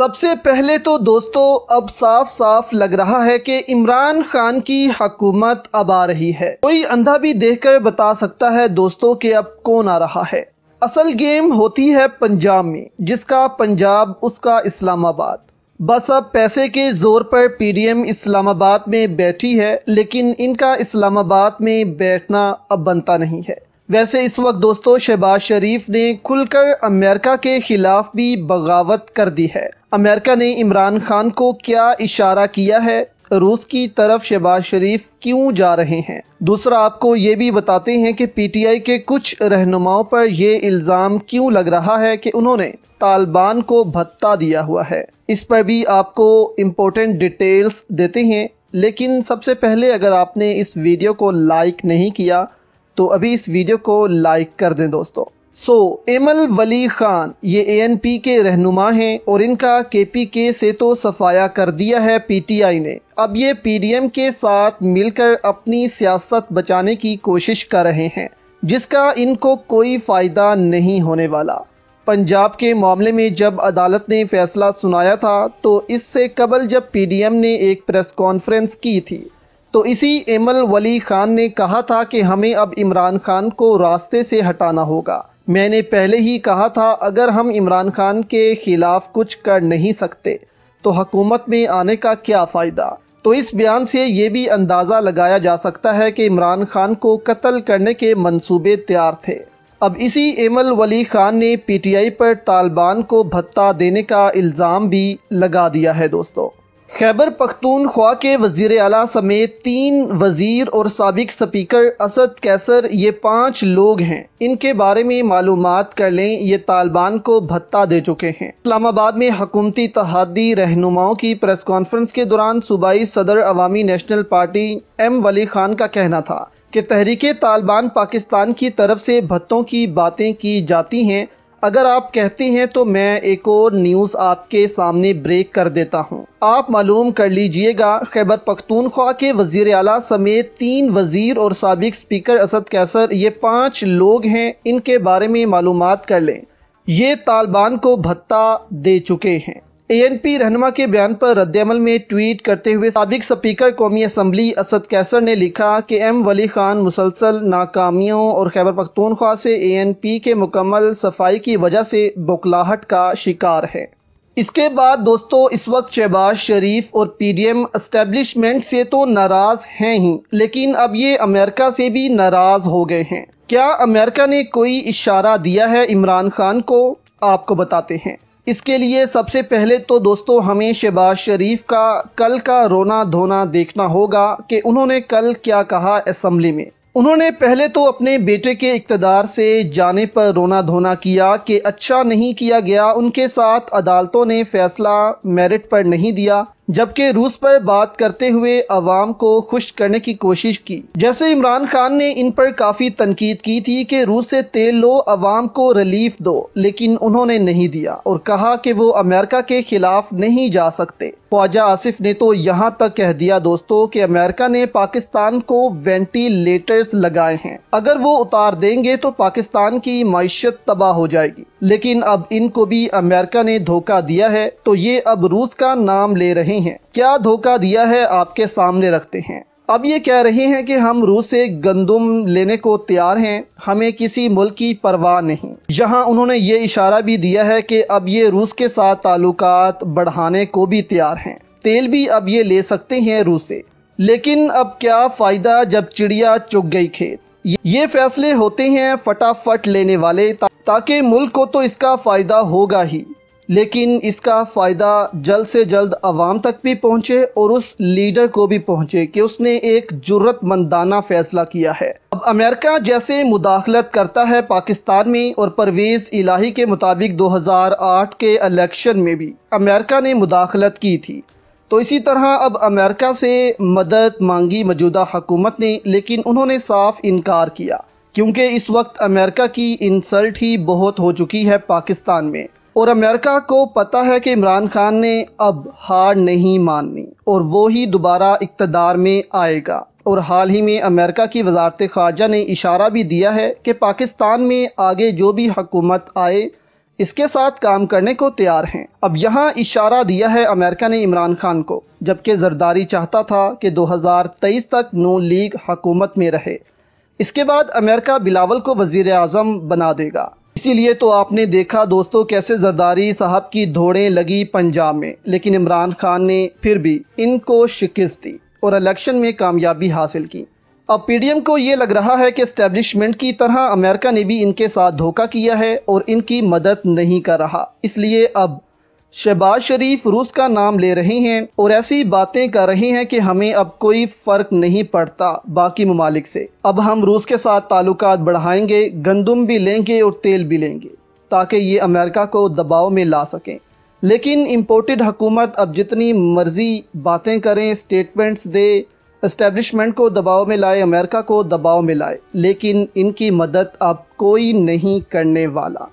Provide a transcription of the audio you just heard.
सबसे पहले तो दोस्तों अब साफ साफ लग रहा है कि इमरान खान की हकूमत अब आ रही है कोई अंधा भी देखकर बता सकता है दोस्तों कि अब कौन आ रहा है असल गेम होती है पंजाब में जिसका पंजाब उसका इस्लामाबाद बस अब पैसे के जोर पर पीडीएम इस्लामाबाद में बैठी है लेकिन इनका इस्लामाबाद में बैठना अब बनता नहीं है वैसे इस वक्त दोस्तों शहबाज शरीफ ने खुलकर अमेरिका के खिलाफ भी बगावत कर दी है अमेरिका ने इमरान खान को क्या इशारा किया है रूस की तरफ शहबाज शरीफ क्यों जा रहे हैं दूसरा आपको ये भी बताते हैं कि पीटीआई के कुछ रहनुमाओं पर यह इल्ज़ाम क्यों लग रहा है कि उन्होंने तालिबान को भत्ता दिया हुआ है इस पर भी आपको इम्पोर्टेंट डिटेल्स देते हैं लेकिन सबसे पहले अगर आपने इस वीडियो को लाइक नहीं किया तो अभी इस वीडियो को लाइक कर दें दोस्तों सो so, एमल वली खान ये एएनपी के रहनुमा हैं और इनका केपीके से तो सफाया कर दिया है पीटीआई ने अब ये पीडीएम के साथ मिलकर अपनी सियासत बचाने की कोशिश कर रहे हैं जिसका इनको कोई फ़ायदा नहीं होने वाला पंजाब के मामले में जब अदालत ने फैसला सुनाया था तो इससे कबल जब पीडीएम ने एक प्रेस कॉन्फ्रेंस की थी तो इसी एमल वली खान ने कहा था कि हमें अब इमरान खान को रास्ते से हटाना होगा मैंने पहले ही कहा था अगर हम इमरान खान के ख़िलाफ़ कुछ कर नहीं सकते तो हकूमत में आने का क्या फ़ायदा तो इस बयान से ये भी अंदाज़ा लगाया जा सकता है कि इमरान खान को कत्ल करने के मंसूबे तैयार थे अब इसी एमल वली खान ने पीटीआई पर तालिबान को भत्ता देने का इल्ज़ाम भी लगा दिया है दोस्तों खैबर पख्तूनख्वा के वजीर अला समेत तीन वजीर और सबक स्पीकर असद कैसर ये पाँच लोग हैं इनके बारे में मालूम कर लें ये तालिबान को भत्ता दे चुके हैं इस्लामाबाद में हकूमती तहदी रहनुमाओं की प्रेस कॉन्फ्रेंस के दौरान सूबाई सदर अवामी नेशनल पार्टी एम वली खान का कहना था कि तहरीक तालिबान पाकिस्तान की तरफ से भत्तों की बातें की जाती हैं अगर आप कहते हैं तो मैं एक और न्यूज़ आपके सामने ब्रेक कर देता हूँ आप मालूम कर लीजिएगा खैबर पख्तूनख्वा के वजीर अला समेत तीन वजीर और सबक स्पीकर असद कैसर ये पाँच लोग हैं इनके बारे में मालूम कर लें ये तालिबान को भत्ता दे चुके हैं एएनपी रहनमा के बयान पर रद्दमल में ट्वीट करते हुए सबक स्पीकर कौमी असम्बली असद कैसर ने लिखा कि एम वली खान मुसलसल नाकामियों और खैबर पख्तूनख्वा से एएनपी के मुकम्मल सफाई की वजह से बौखलाहट का शिकार है इसके बाद दोस्तों इस वक्त शहबाज शरीफ और पी डी एम इस्टेब्लिशमेंट से तो नाराज़ हैं ही लेकिन अब ये अमेरिका से भी नाराज़ हो गए हैं क्या अमेरिका ने कोई इशारा दिया है इमरान खान को आपको बताते हैं इसके लिए सबसे पहले तो दोस्तों हमें शहबाज शरीफ का कल का रोना धोना देखना होगा कि उन्होंने कल क्या कहा असम्बली में उन्होंने पहले तो अपने बेटे के इकतदार से जाने पर रोना धोना किया कि अच्छा नहीं किया गया उनके साथ अदालतों ने फैसला मेरिट पर नहीं दिया जबकि रूस पर बात करते हुए अवाम को खुश करने की कोशिश की जैसे इमरान खान ने इन पर काफ़ी तनकीद की थी कि रूस से तेल लो अवाम को रिलीफ दो लेकिन उन्होंने नहीं दिया और कहा कि वो अमेरिका के खिलाफ नहीं जा सकते ख्वाजा आसिफ ने तो यहाँ तक कह दिया दोस्तों कि अमेरिका ने पाकिस्तान को वेंटिलेटर्स लगाए हैं अगर वो उतार देंगे तो पाकिस्तान की मीशत तबाह हो जाएगी लेकिन अब इनको भी अमेरिका ने धोखा दिया है तो ये अब रूस का नाम ले रहे नहीं क्या धोखा दिया है आपके सामने रखते हैं अब ये कह रहे हैं कि हम रूस से गंदुम लेने को तैयार हैं हमें किसी मुल्क की परवाह नहीं यहाँ उन्होंने ये इशारा भी दिया है कि अब ये रूस के साथ ताल्लुक बढ़ाने को भी तैयार हैं तेल भी अब ये ले सकते हैं रूस से लेकिन अब क्या फ़ायदा जब चिड़िया चुग गई खेत ये फैसले होते हैं फटाफट लेने वाले ताकि मुल्क को तो इसका फ़ायदा होगा ही लेकिन इसका फ़ायदा जल्द से जल्द आवाम तक भी पहुँचे और उस लीडर को भी पहुँचे कि उसने एक जरूरतमंदाना फ़ैसला किया है अब अमेरिका जैसे मुदाखलत करता है पाकिस्तान में और परवेज़ इलाही के मुताबिक 2008 के इलेक्शन में भी अमेरिका ने मुदाखलत की थी तो इसी तरह अब अमेरिका से मदद मांगी मौजूदा हुकूमत ने लेकिन उन्होंने साफ इनकार किया क्योंकि इस वक्त अमेरिका की इंसल्ट ही बहुत हो चुकी है पाकिस्तान में और अमेरिका को पता है कि इमरान खान ने अब हार नहीं माननी और वो ही दोबारा इकतदार में आएगा और हाल ही में अमेरिका की वजारत खारजा ने इशारा भी दिया है कि पाकिस्तान में आगे जो भी हकूमत आए इसके साथ काम करने को तैयार हैं अब यहाँ इशारा दिया है अमेरिका ने इमरान खान को जबकि जरदारी चाहता था कि 2023 तक नो लीग हकूमत में रहे इसके बाद अमेरिका बिलावल को वजीर अजम बना देगा इसीलिए तो आपने देखा दोस्तों कैसे जरदारी साहब की धोड़े लगी पंजाब में लेकिन इमरान खान ने फिर भी इनको शिकस्त दी और इलेक्शन में कामयाबी हासिल की अब पीडीएम को ये लग रहा है कि इस्टेब्लिशमेंट की तरह अमेरिका ने भी इनके साथ धोखा किया है और इनकी मदद नहीं कर रहा इसलिए अब शहबाज शरीफ रूस का नाम ले रहे हैं और ऐसी बातें कर रहे हैं कि हमें अब कोई फ़र्क नहीं पड़ता बाकी ममालिक से अब हम रूस के साथ ताल्लुक बढ़ाएंगे गंदम भी लेंगे और तेल भी लेंगे ताकि ये अमेरिका को दबाव में ला सकें लेकिन इम्पोर्टेड हुकूमत अब जितनी मर्जी बातें करें स्टेटमेंट्स दे इस्टेब्लिशमेंट को दबाव में लाए अमेरिका को दबाव में लाए लेकिन इनकी मदद अब कोई नहीं करने वाला